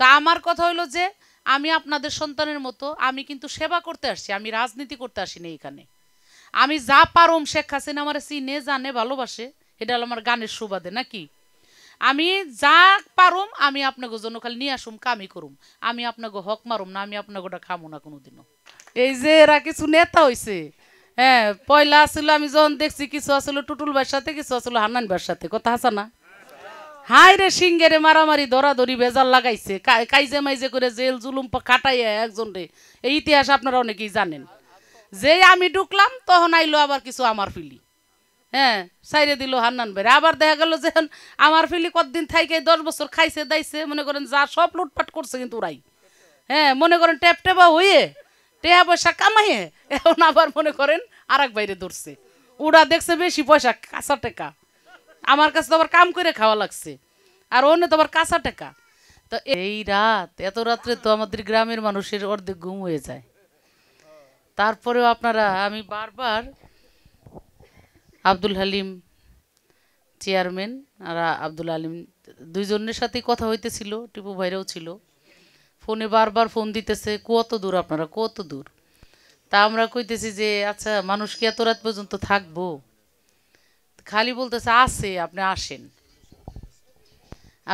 তা আমার কথা হলো যে আমি আপনাদের সন্তানের মতো আমি কিন্তু সেবা করতে আসছি আমি রাজনীতি করতে আসিনি এখানে আমি যা পারম শেখ হাসিনা আমার চিনে জানে ভালোবাসে এটা হলো আমার গানের সুবাদে নাকি আমি যা পারুম আমি আপনাকে জন্য খালি নিয়ে আসুম কামই করুম আমি আপনাকে হক মারুম না আমি আপনাকে ওটা খামো না কোনোদিনও এই যে এরা কিছু নেতা হয়েছে হ্যাঁ পয়লা আসলে আমি যখন দেখছি কিছু আসলে টুটুল ভাইয়ের সাথে কিছু আসলে হানান ভাইয়ের সাথে কথা আসা না হাই রে সিংহের মারামারি ধরি বেজাল লাগাইছে কাইজে মাইজে করে জেল জুলুম কাটাই একজন রে এই ইতিহাস আপনারা অনেকেই জানেন যে আমি ঢুকলাম তখন আইলো আবার কিছু আমার ফিলি হ্যাঁ সাইরে দিল হান্নান বেড়ে আবার দেখা গেল যে আমার ফিলি কতদিন থাইকে দশ বছর খাইছে দাইছে মনে করেন যা সব লুটপাট করছে কিন্তু ওরাই হ্যাঁ মনে করেন ট্যাপ ট্যাপা হয়ে টেহা পয়সা কামাইয়ে এখন আবার মনে করেন আর এক বাইরে ধরছে ওরা দেখছে বেশি পয়সা কাঁচা টেকা আমার কাছে তো আবার কাম করে খাওয়া লাগছে আর অন্য তো আবার কাঁচা টাকা তো এই রাত এত রাত্রে তো আমাদের গ্রামের মানুষের অর্ধেক গুম হয়ে যায় তারপরেও আপনারা আমি বারবার আব্দুল হালিম চেয়ারম্যান আর আব্দুল আলিম দুইজনের সাথেই কথা হইতেছিল টিপু ভাইরাও ছিল ফোনে বারবার ফোন দিতেছে কত দূর আপনারা কত দূর তা আমরা কইতেছি যে আচ্ছা মানুষ কি এত রাত পর্যন্ত থাকবো খালি বলতেছে আছে আপনি আসেন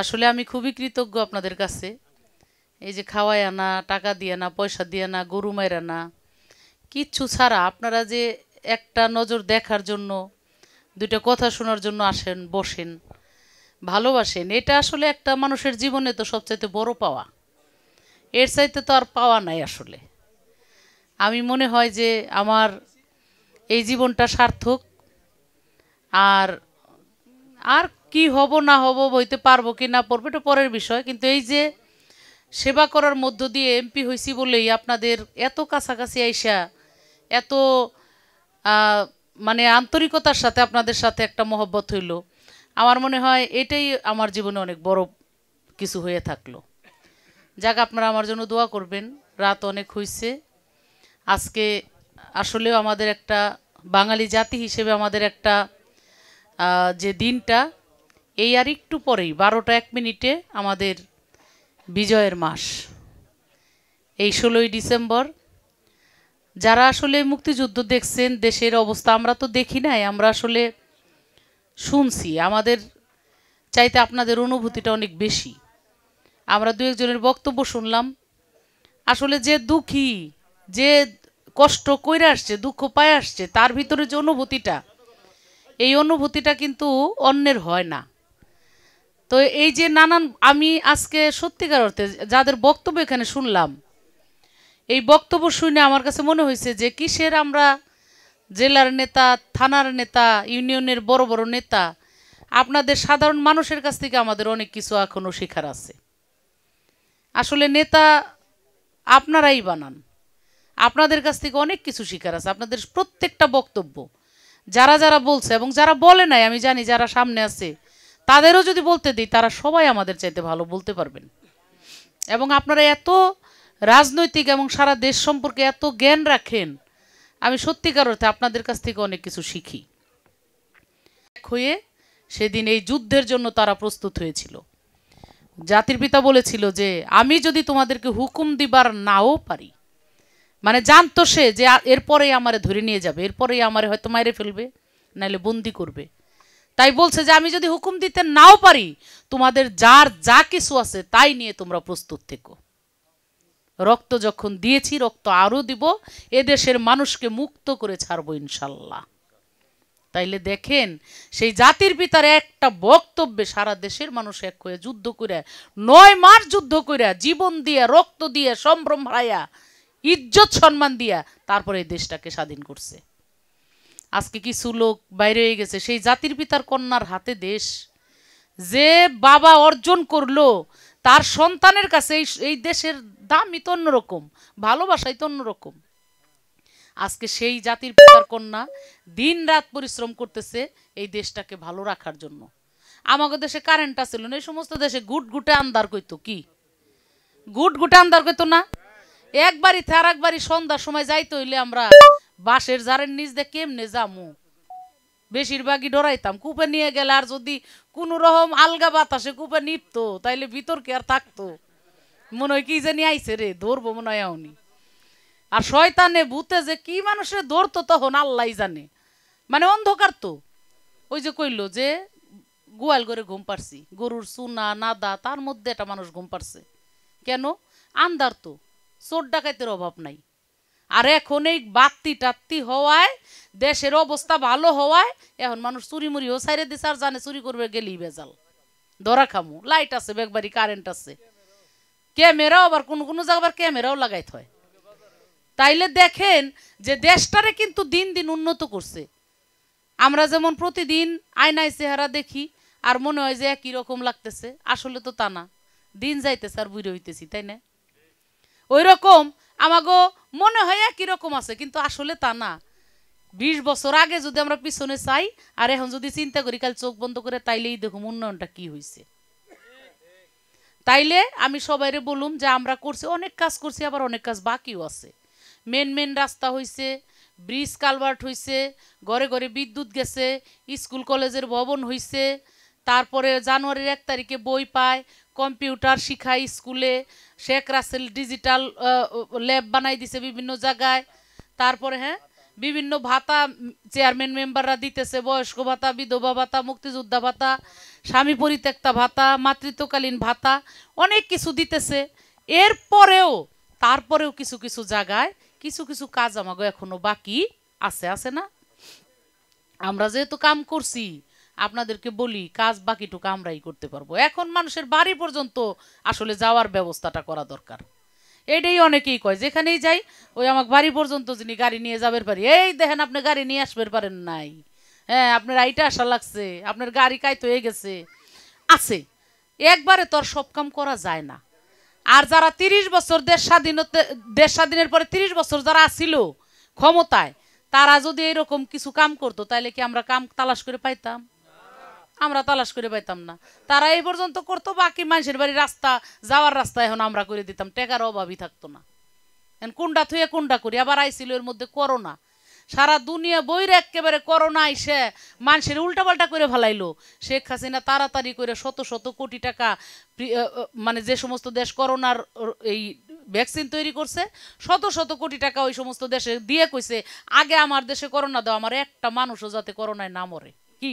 আসলে আমি খুবই কৃতজ্ঞ আপনাদের কাছে এই যে খাওয়াই আনা টাকা দিয়ে না পয়সা দিয়ে না গরু মাইরে না কিচ্ছু ছাড়া আপনারা যে একটা নজর দেখার জন্য দুইটা কথা শোনার জন্য আসেন বসেন ভালোবাসেন এটা আসলে একটা মানুষের জীবনে তো সবচাইতে বড় পাওয়া এর চাইতে তো আর পাওয়া নাই আসলে আমি মনে হয় যে আমার এই জীবনটা সার্থক আর আর কি হব না হব হইতে পারবো কি না পড়বো এটা পরের বিষয় কিন্তু এই যে সেবা করার মধ্য দিয়ে এমপি হয়েছি বলেই আপনাদের এত কাছাকাছি আইসা এত মানে আন্তরিকতার সাথে আপনাদের সাথে একটা মহব্বত হইল আমার মনে হয় এটাই আমার জীবনে অনেক বড় কিছু হয়ে থাকলো যাক আপনারা আমার জন্য দোয়া করবেন রাত অনেক হয়েছে আজকে আসলেও আমাদের একটা বাঙালি জাতি হিসেবে আমাদের একটা যে দিনটা এই আর একটু পরেই বারোটা এক মিনিটে আমাদের বিজয়ের মাস এই ষোলোই ডিসেম্বর যারা আসলে মুক্তিযুদ্ধ দেখছেন দেশের অবস্থা আমরা তো দেখি নাই আমরা আসলে শুনছি আমাদের চাইতে আপনাদের অনুভূতিটা অনেক বেশি আমরা দু একজনের বক্তব্য শুনলাম আসলে যে দুঃখী যে কষ্ট কইরা আসছে দুঃখ পায় আসছে তার ভিতরে যে অনুভূতিটা এই অনুভূতিটা কিন্তু অন্যের হয় না তো এই যে নানান আমি আজকে সত্যিকার অর্থে যাদের বক্তব্য এখানে শুনলাম এই বক্তব্য শুনে আমার কাছে মনে হয়েছে যে কিসের আমরা জেলার নেতা থানার নেতা ইউনিয়নের বড় বড় নেতা আপনাদের সাধারণ মানুষের কাছ থেকে আমাদের অনেক কিছু এখনও শেখার আছে আসলে নেতা আপনারাই বানান আপনাদের কাছ থেকে অনেক কিছু শেখার আছে আপনাদের প্রত্যেকটা বক্তব্য যারা যারা বলছে এবং যারা বলে নাই আমি জানি যারা সামনে আছে তাদেরও যদি বলতে দিই তারা সবাই আমাদের চাইতে ভালো বলতে পারবেন এবং আপনারা এত রাজনৈতিক এবং সারা দেশ সম্পর্কে এত জ্ঞান রাখেন আমি সত্যিকার অর্থে আপনাদের কাছ থেকে অনেক কিছু শিখি হয়ে সেদিন এই যুদ্ধের জন্য তারা প্রস্তুত হয়েছিল জাতির পিতা বলেছিল যে আমি যদি তোমাদেরকে হুকুম দিবার নাও পারি মানে জানতো সে যে এরপরে আমারে ধরে নিয়ে যাবে এরপরে আমারে হয়তো মাইরে ফেলবে নাহলে বন্দি করবে তাই বলছে যে আমি যদি হুকুম দিতে নাও পারি তোমাদের যার যা কিছু আছে তাই নিয়ে তোমরা প্রস্তুত থেকো রক্ত যখন দিয়েছি রক্ত আরও দিব এদেশের মানুষকে মুক্ত করে ছাড়বো ইনশাল্লাহ তাইলে দেখেন সেই জাতির পিতার একটা বক্তব্যে সারা দেশের মানুষ এক হয়ে যুদ্ধ করে নয় মাস যুদ্ধ করে জীবন দিয়ে রক্ত দিয়ে সম্ভ্রম হারাইয়া ইজ্জত সম্মান দিয়া তারপরে এই দেশটাকে স্বাধীন করছে আজকে কিছু লোক বাইরে হয়ে গেছে সেই জাতির পিতার কন্যার হাতে দেশ যে বাবা অর্জন করলো তার সন্তানের কাছে এই এই দেশের দামই তো অন্যরকম ভালোবাসাই তো অন্যরকম আজকে সেই জাতির পিতার কন্যা দিন রাত পরিশ্রম করতেছে এই দেশটাকে ভালো রাখার জন্য আমাদের দেশে কারেন্ট ছিল না এই সমস্ত দেশে গুট গুটে আন্দার কইতো কি গুট গুটে আন্দার কইতো না একবারই বাড়িতে একবারই সন্ধ্যার সময় যাইতে হইলে আমরা বাসের জারের নিচ দিয়ে কেমনে যামু বেশিরভাগই ডরাইতাম কূপে নিয়ে গেলে আর যদি কোনো রকম আলগা বাতাসে কূপে নিপতো তাইলে বিতর্কে আর থাকতো মনে হয় কি জানি আইছে রে ধরবো মনে হয় উনি আর শয়তানে ভূতে যে কি মানুষের ধরতো তখন আল্লাহ জানে মানে অন্ধকার তো ওই যে কইল যে গোয়াল করে ঘুম পারছি গরুর চুনা নাদা তার মধ্যে একটা মানুষ ঘুম পারছে কেন আন্দার তো চোর ডাকাইতের অভাব নাই আর এখন এই বাত্তি টাত্তি হওয়ায় দেশের অবস্থা ভালো হওয়ায় এখন মানুষ চুরি মুড়িও সাইরে দিছে আর জানে চুরি করবে গেলি বেজাল ধরা খামু লাইট আছে বেগবাড়ি কারেন্ট আছে ক্যামেরাও আবার কোন কোনো জায়গা আবার ক্যামেরাও লাগাইতে হয় তাইলে দেখেন যে দেশটারে কিন্তু দিন দিন উন্নত করছে আমরা যেমন প্রতিদিন আয়নায় চেহারা দেখি আর মনে হয় যে একই রকম লাগতেছে আসলে তো তা না দিন যাইতেছে আর বুড়ে হইতেছি তাই না ওই রকম আমাগো মনে হয় কীরকম আছে কিন্তু আসলে তা না বিশ বছর আগে যদি আমরা পিছনে চাই আর এখন যদি চিন্তা করি কাল চোখ বন্ধ করে তাইলেই দেখুম উন্নয়নটা কি হয়েছে তাইলে আমি সবাইরে বলুম যে আমরা করছি অনেক কাজ করছি আবার অনেক কাজ বাকিও আছে মেন মেন রাস্তা হয়েছে ব্রিজ কালভার্ট হয়েছে ঘরে ঘরে বিদ্যুৎ গেছে স্কুল কলেজের ভবন হয়েছে তারপরে জানুয়ারির এক তারিখে বই পায় কম্পিউটার শিখায় স্কুলে শেখ রাসেল ডিজিটাল ল্যাব বানাই দিছে বিভিন্ন জায়গায় তারপরে হ্যাঁ বিভিন্ন ভাতা চেয়ারম্যান মেম্বাররা দিতেছে বয়স্ক ভাতা বিধবা ভাতা মুক্তিযোদ্ধা ভাতা স্বামী পরিত্যক্তা ভাতা মাতৃত্বকালীন ভাতা অনেক কিছু দিতেছে এরপরেও তারপরেও কিছু কিছু জায়গায় কিছু কিছু কাজ আমাকে এখনো বাকি আছে আছে না আমরা যেহেতু কাম করছি আপনাদেরকে বলি কাজ বাকিটুকু আমরাই করতে পারবো এখন মানুষের বাড়ি পর্যন্ত আসলে যাওয়ার ব্যবস্থাটা করা দরকার এটাই অনেকেই কয় যেখানেই যাই ওই আমাকে বাড়ি পর্যন্ত যিনি গাড়ি নিয়ে যাবের পারি এই দেখেন আপনি গাড়ি নিয়ে আসবের পারেন নাই হ্যাঁ আপনার আইটা আসা লাগছে আপনার গাড়ি তো হয়ে গেছে আছে একবারে তোর সব কাম করা যায় না আর যারা তিরিশ বছর দেশ স্বাধীনতে দেশ স্বাধীনের পরে তিরিশ বছর যারা আসিল ক্ষমতায় তারা যদি এরকম কিছু কাম করতো তাহলে কি আমরা কাম তালাশ করে পাইতাম আমরা তালাশ করে পাইতাম না তারা এই পর্যন্ত করতো বাকি মানুষের বাড়ি রাস্তা যাওয়ার রাস্তা এখন আমরা করে দিতাম টেকার অভাবই থাকতো না এখন কোনটা থুয়ে কোনটা করি আবার আইসিল এর মধ্যে করোনা সারা দুনিয়া বইর একেবারে করোনা আইসে মানুষের উল্টাপাল্টা করে ফেলাইলো শেখ হাসিনা তাড়াতাড়ি করে শত শত কোটি টাকা মানে যে সমস্ত দেশ করোনার এই ভ্যাকসিন তৈরি করছে শত শত কোটি টাকা ওই সমস্ত দেশে দিয়ে কইছে আগে আমার দেশে করোনা দাও আমার একটা মানুষও যাতে করোনায় না মরে কি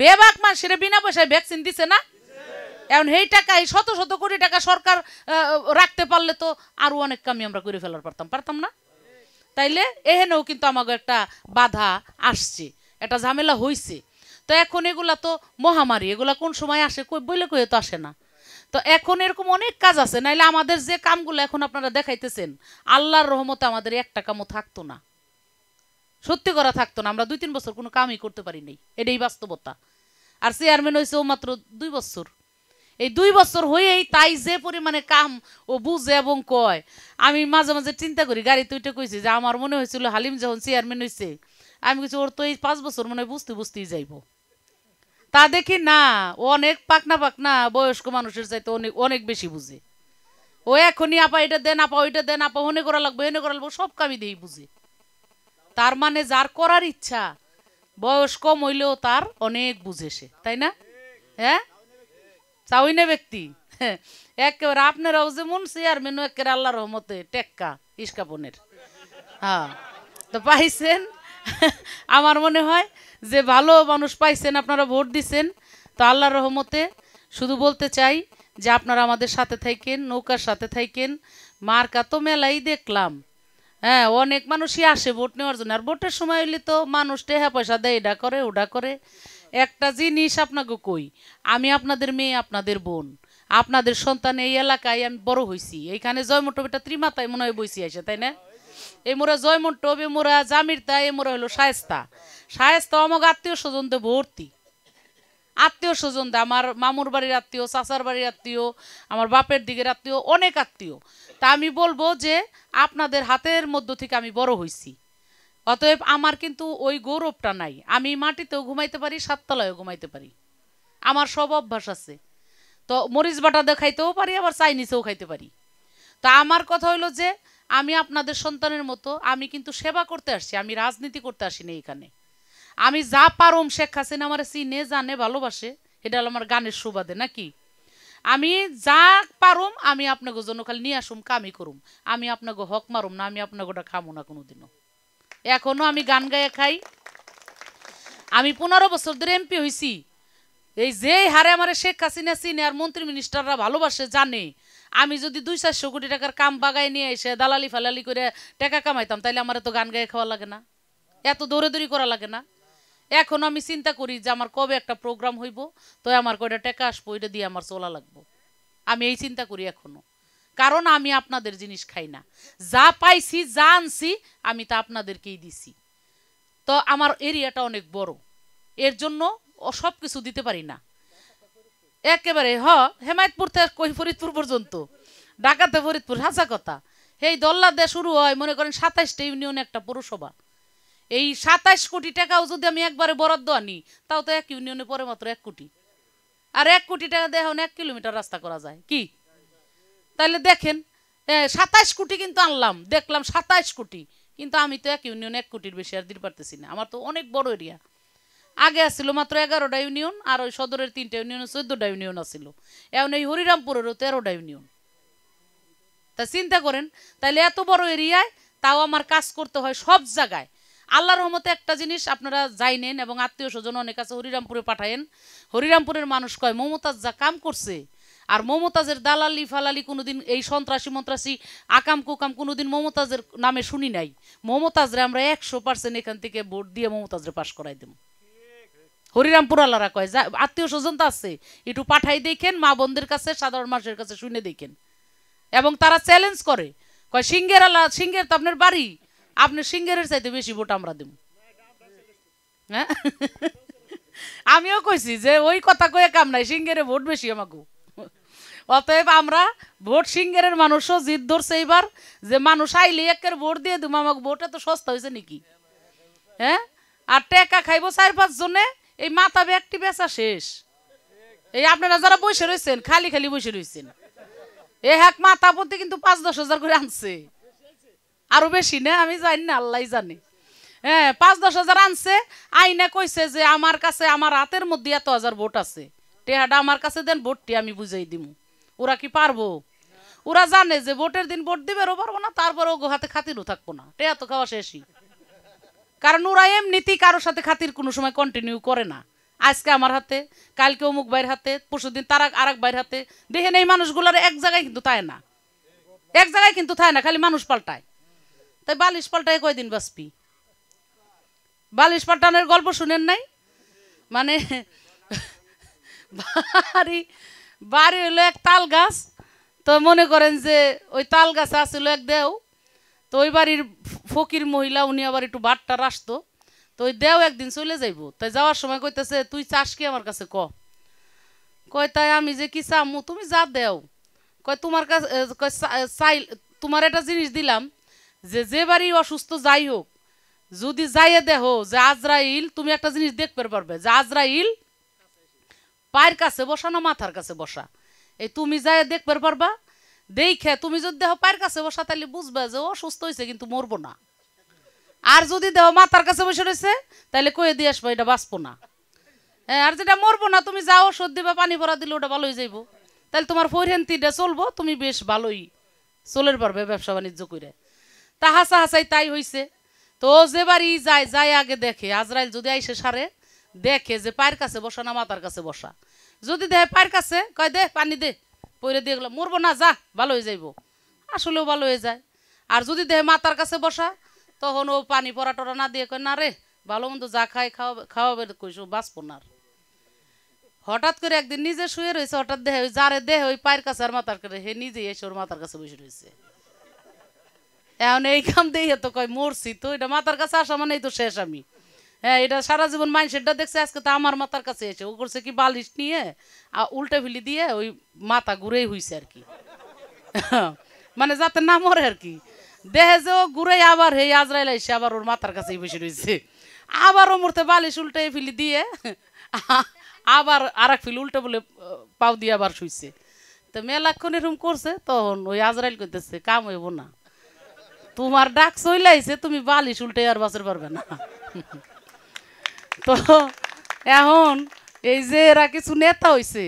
বেবাক মানুষের বিনা পয়সায় ভ্যাকসিন দিছে না এখন এই টাকায় শত শত কোটি টাকা সরকার রাখতে পারলে তো আরও অনেক কামি আমরা করে ফেলার পারতাম পারতাম না তাইলে এহেনেও কিন্তু আমাকে একটা বাধা আসছে একটা ঝামেলা হয়েছে তো এখন এগুলা তো মহামারী এগুলা কোন সময় আসে কই বইলে কয়ে তো আসে না তো এখন এরকম অনেক কাজ আছে নাইলে আমাদের যে কামগুলো এখন আপনারা দেখাইতেছেন আল্লাহর রহমতে আমাদের একটা কামও থাকতো না সত্যি করা থাকতো না আমরা দুই তিন বছর কোনো কামই করতে পারি নাই এটাই বাস্তবতা আর চেয়ারম্যান হয়েছে ও মাত্র দুই বছর এই দুই বছর হয়েই তাই যে পরিমাণে কাম ও বুঝে এবং কয় আমি মাঝে মাঝে চিন্তা করি গাড়ি তুইটা কইছি যে আমার মনে হয়েছিল হালিম যখন চেয়ারম্যান হয়েছে আমি কিছু ওর তো এই পাঁচ বছর মনে হয় বুঝতে বুঝতেই যাইব তা দেখি না ও অনেক পাকনা পাকনা বয়স্ক মানুষের চাইতে অনেক অনেক বেশি বুঝে ও এখনই আপা এটা দেন আপা ওইটা দেন আপা হনে করা লাগবে হেনে করা লাগবে সব কামই দিয়েই বুঝে তার মানে যার করার ইচ্ছা বয়স কম হইলেও তার অনেক বুঝে সে তাই না হ্যাঁ চাউই না ব্যক্তি হ্যাঁ, একেবারে আপনারাও আর মেনু একেবারে আল্লাহ রহমতে টেক্কা ইস্কাপনের হ্যাঁ তো পাইছেন আমার মনে হয় যে ভালো মানুষ পাইছেন আপনারা ভোট দিছেন তো আল্লাহ রহমতে শুধু বলতে চাই যে আপনারা আমাদের সাথে থাকেন নৌকার সাথে থাকেন মার তো মেলাই দেখলাম হ্যাঁ অনেক মানুষই আসে ভোট নেওয়ার জন্য আর ভোটের সময় হইলে তো মানুষ টেহা পয়সা দেয় এটা করে ওটা করে একটা জিনিস আপনাকে কই আমি আপনাদের মেয়ে আপনাদের বোন আপনাদের সন্তান এই এলাকায় আমি বড় হয়েছি এইখানে জয়মন্টবিটা ত্রিমাতায় মনে হয় বইছি আসে তাই না এই মোরা জয়মন্টব এ মোরা জামিরতা এ মোরা হলো শায়স্তা শায়স্তা অমগ আত্মীয় স্বজনদের ভর্তি আত্মীয় স্বজনদের আমার মামুর বাড়ির আত্মীয় চাচার বাড়ির আত্মীয় আমার বাপের দিকের আত্মীয় অনেক আত্মীয় তা আমি বলবো যে আপনাদের হাতের মধ্য থেকে আমি বড় হয়েছি অতএব আমার কিন্তু ওই গৌরবটা নাই আমি মাটিতেও ঘুমাইতে পারি সাততলায়ও ঘুমাইতে পারি আমার সব অভ্যাস আছে তো মরিচ বাটা খাইতেও পারি আবার চাইনিজেও খাইতে পারি তা আমার কথা হলো যে আমি আপনাদের সন্তানের মতো আমি কিন্তু সেবা করতে আসছি আমি রাজনীতি করতে আসিনি এখানে আমি যা পারম শেখ হাসিনা আমার চিনে জানে ভালোবাসে এটা হলো আমার গানের সুবাদে নাকি আমি যা পারম আমি আপনাকে জন্য খালি নিয়ে আসুম কামি করুম আমি আপনাকে হক মারুম না আমি আপনাকে খামো না কোনোদিনও এখনও আমি গান গায়ে খাই আমি পনেরো বছর ধরে এমপি হয়েছি এই যে হারে আমার শেখ হাসিনা সিনে আর মন্ত্রী মিনিস্টাররা ভালোবাসে জানে আমি যদি দুই চারশো কোটি টাকার কাম বাগাই নিয়ে এসে দালালি ফালালি করে টাকা কামাইতাম তাহলে আমার তো গান গায়ে খাওয়া লাগে না এত দৌড়ে দৌড়ি করা লাগে না এখন আমি চিন্তা করি যে আমার কবে একটা প্রোগ্রাম হইব তো আমার কয়টা টেকা আসবো ওইটা দিয়ে আমার চলা লাগবো আমি এই চিন্তা করি এখনো কারণ আমি আপনাদের জিনিস খাই না যা পাইছি যা আনছি আমি তা আপনাদেরকেই দিছি তো আমার এরিয়াটা অনেক বড় এর জন্য সব কিছু দিতে পারি না একেবারে হ হেমায়তপুর থেকে কই ফরিদপুর পর্যন্ত ঢাকাতে ফরিদপুর হাসা কথা এই দল্লা দিয়ে শুরু হয় মনে করেন সাতাইশটা ইউনিয়ন একটা পৌরসভা এই সাতাইশ কোটি টাকাও যদি আমি একবারে বরাদ্দ আনি তাও তো এক ইউনিয়নে পরে মাত্র এক কোটি আর এক কোটি টাকা দেয় এক কিলোমিটার রাস্তা করা যায় কি তাহলে দেখেন সাতাইশ কোটি কিন্তু আনলাম দেখলাম সাতাইশ কোটি কিন্তু আমি তো এক ইউনিয়ন এক কোটির বেশি আর দিতে পারতেছি না আমার তো অনেক বড় এরিয়া আগে আসছিল মাত্র এগারোটা ইউনিয়ন আর ওই সদরের তিনটা ইউনিয়ন চোদ্দটা ইউনিয়ন আসছিল এখন এই হরিরামপুরেরও তেরোটা ইউনিয়ন তা চিন্তা করেন তাহলে এত বড় এরিয়ায় তাও আমার কাজ করতে হয় সব জায়গায় আল্লাহ রহমতে একটা জিনিস আপনারা যাই নেন এবং আত্মীয় স্বজন অনেক আছে হরিরামপুরে পাঠায়েন হরিরামপুরের মানুষ কয় মমতাজ যা কাম করছে আর মমতাজের দালালি ফালালি কোনোদিন এই সন্ত্রাসী মন্ত্রাসী আকাম কুকাম কোনোদিন মমতাজের নামে শুনি নাই মমতাজরে আমরা একশো পার্সেন্ট এখান থেকে ভোট দিয়ে মমতাজরে পাশ করাই দেব হরিরামপুর আল্লাহরা কয় যা আত্মীয় স্বজন তো আছে একটু পাঠাই দেখেন মা বোনদের কাছে সাধারণ মানুষের কাছে শুনে দেখেন এবং তারা চ্যালেঞ্জ করে কয় সিংহের আল্লাহ সিংহের তো আপনার বাড়ি আপনি সিঙ্গারের চাইতে বেশি ভোট আমরা দেব হ্যাঁ আমিও কইছি যে ওই কথা কয়ে কাম নাই সিঙ্গারে ভোট বেশি আমাকে অতএব আমরা ভোট সিঙ্গারের মানুষও জিদ ধরছে এইবার যে মানুষ আইলে একের ভোট দিয়ে দেবো আমাকে ভোট এত সস্তা হয়েছে নাকি হ্যাঁ আর টেকা খাইবো চার পাঁচ জনে এই মাথা একটি বেচা শেষ এই আপনারা যারা বসে রয়েছেন খালি খালি বসে রয়েছেন এ হ্যাক মাথা প্রতি কিন্তু পাঁচ দশ হাজার করে আনছে আরো বেশি না আমি জানি না আল্লাহ জানে হ্যাঁ পাঁচ দশ হাজার আনছে আইনা কইছে যে আমার কাছে আমার হাতের মধ্যে এত হাজার ভোট আছে টেহাটা আমার কাছে দেন ভোটটি আমি বুঝাই দিব ওরা কি পারবো ওরা জানে যে ভোটের দিন ভোট দিবে ও পারবো না তারপর ও হাতে খাতিরও থাকবো না টেহা তো খাওয়া শেষই কারণ ওরা এমনিতেই কারোর সাথে খাতির কোনো সময় কন্টিনিউ করে না আজকে আমার হাতে কালকে অমুক বাইর হাতে পরশুদিন তার আরেক বাইর হাতে দেখেন এই মানুষগুলোর এক জায়গায় কিন্তু তাই না এক জায়গায় কিন্তু তাই না খালি মানুষ পাল্টায় তাই বালিশ পাল্টাই কয়দিন বাঁচবি বালিশ পাল্টানোর গল্প শুনেন নাই মানে বাড়ি বাড়ি হলো এক তাল গাছ তো মনে করেন যে ওই তাল গাছে আসলো এক দেও তো ওই বাড়ির ফকির মহিলা উনি আবার একটু বাটটা আসতো তো ওই দেও একদিন চলে যাইব তাই যাওয়ার সময় কইতেছে তুই চাস কি আমার কাছে ক কয় তাই আমি যে কি চামু তুমি যা দেও কয় তোমার কাছে কয় চাই তোমার একটা জিনিস দিলাম যে যে বাড়ি অসুস্থ যাই হোক যদি যাইয়ে দেহ যে আজরাইল তুমি একটা জিনিস দেখবে পারবে যে আজরাইল পায়ের কাছে বসা না মাথার কাছে বসা এই তুমি যাইয়ে দেখবে পারবা দেখে তুমি যদি দেহ পায়ের কাছে বসা তাহলে বুঝবে যে অসুস্থ হয়েছে কিন্তু মরবো না আর যদি দেহ মাথার কাছে বসে রয়েছে তাহলে কয়ে দিয়ে আসবো এটা বাঁচবো না হ্যাঁ আর যেটা মরবো না তুমি যাও সর্দি বা পানি ভরা দিলে ওটা ভালো হয়ে যাইবো তাহলে তোমার ফোরহেন্তিটা চলবো তুমি বেশ ভালোই চলের পারবে ব্যবসা বাণিজ্য করে তা হাসা হাসাই তাই হইছে তো ও যে বাড়ি যায় যায় আগে দেখে আজরাইল যদি আইসে সারে দেখে যে পায়ের কাছে বসা না মাতার কাছে বসা যদি দেহে পায়ের কাছে কয় দে পানি দে পরে দিয়ে গেলো মরবো না যা ভালো হয়ে যাইব আসলেও ভালো হয়ে যায় আর যদি দেহে মাতার কাছে বসা তখন ও পানি পরা টরা না দিয়ে কয় না রে ভালো মন্দ যা খাই খাওয়া খাওয়াবে কইসো বাঁচবো না হঠাৎ করে একদিন নিজে শুয়ে রয়েছে হঠাৎ দেহে ওই যারে দেহে ওই পায়ের কাছে আর মাথার কাছে হে নিজেই এসে ওর মাতার কাছে বসে রয়েছে এখন এই কাম দিয়ে তো কয় মরছি তো এটা মাথার কাছে আসা এই তো শেষ আমি হ্যাঁ এটা সারা জীবন মাইন্ডসেটটা দেখছে আজকে তো আমার মাথার কাছে এসে ও করছে কি বালিশ নিয়ে আর উল্টে ফিলি দিয়ে ওই মাথা ঘুরেই হয়েছে আর কি মানে যাতে না মরে আর কি দেহে যে ও ঘুরে আবার হে আজরাইল এসে আবার ওর মাথার কাছেই বসে রয়েছে আবার ও মরতে বালিশ উল্টে ফিলি দিয়ে আবার আর এক ফিল উল্টে বলে পাও দিয়ে আবার শুইছে তো মেলাক্ষণ এরকম করছে তখন ওই আজরাইল করতেছে কাম হইব না তোমার ডাক চইলাইছে তুমি বালিশ উল্টে আর বাঁচতে পারবে না তো এখন এই যে এরা কিছু নেতা হয়েছে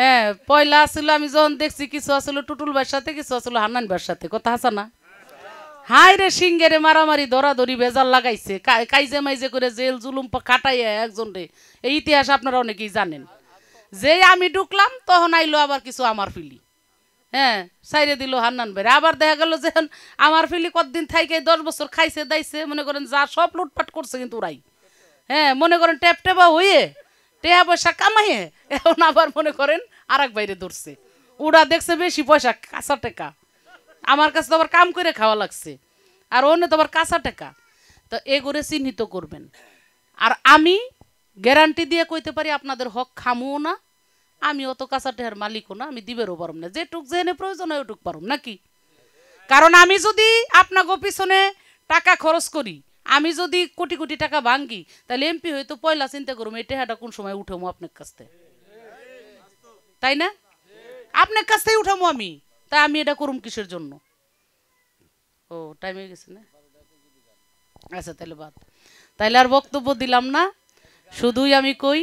হ্যাঁ পয়লা আসলে আমি যখন দেখছি কিছু আসলে টুটুল ভাইয়ের সাথে কিছু আসলে হান্নান ভাইয়ের সাথে কথা আসা না হাই রে সিঙ্গেরে মারামারি ধরাধরি ভেজাল লাগাইছে কাইজে মাইজে করে জেল জুলুম খাটাইয়া একজন রে এই ইতিহাস আপনারা অনেকেই জানেন যে আমি ঢুকলাম তখন আইলো আবার কিছু আমার ফিলি হ্যাঁ সাইরে দিল হান্নান ভাই আবার দেখা গেল যে আমার ফিলি কতদিন থাইকে দশ বছর খাইছে দাইছে মনে করেন যা সব লুটপাট করছে কিন্তু ওরাই হ্যাঁ মনে করেন ট্যাপ ট্যাপা হয়ে টেহা পয়সা কামাইয়ে এখন আবার মনে করেন আর এক বাইরে ধরছে ওরা দেখছে বেশি পয়সা কাঁচা টাকা আমার কাছে তো আবার কাম করে খাওয়া লাগছে আর অন্য তো আবার কাঁচা টাকা তো এগুলো চিহ্নিত করবেন আর আমি গ্যারান্টি দিয়ে কইতে পারি আপনাদের হক খামুও না আমি অত কাঁচা ঠেহার মালিক না আমি দিবেরও পারম না যেটুক যেহেনে প্রয়োজন হয় ওটুক পারম নাকি কারণ আমি যদি আপনাকে পিছনে টাকা খরচ করি আমি যদি কোটি কোটি টাকা ভাঙ্গি তাহলে এমপি হয়তো পয়লা চিন্তা করুম এই টেহাটা কোন সময় উঠামো আপনার কাছ থেকে তাই না আপনার কাছ থেকে উঠামো আমি তাই আমি এটা করুম কিসের জন্য ও টাইম হয়ে গেছে না আচ্ছা তাহলে বাদ তাইলে আর বক্তব্য দিলাম না শুধুই আমি কই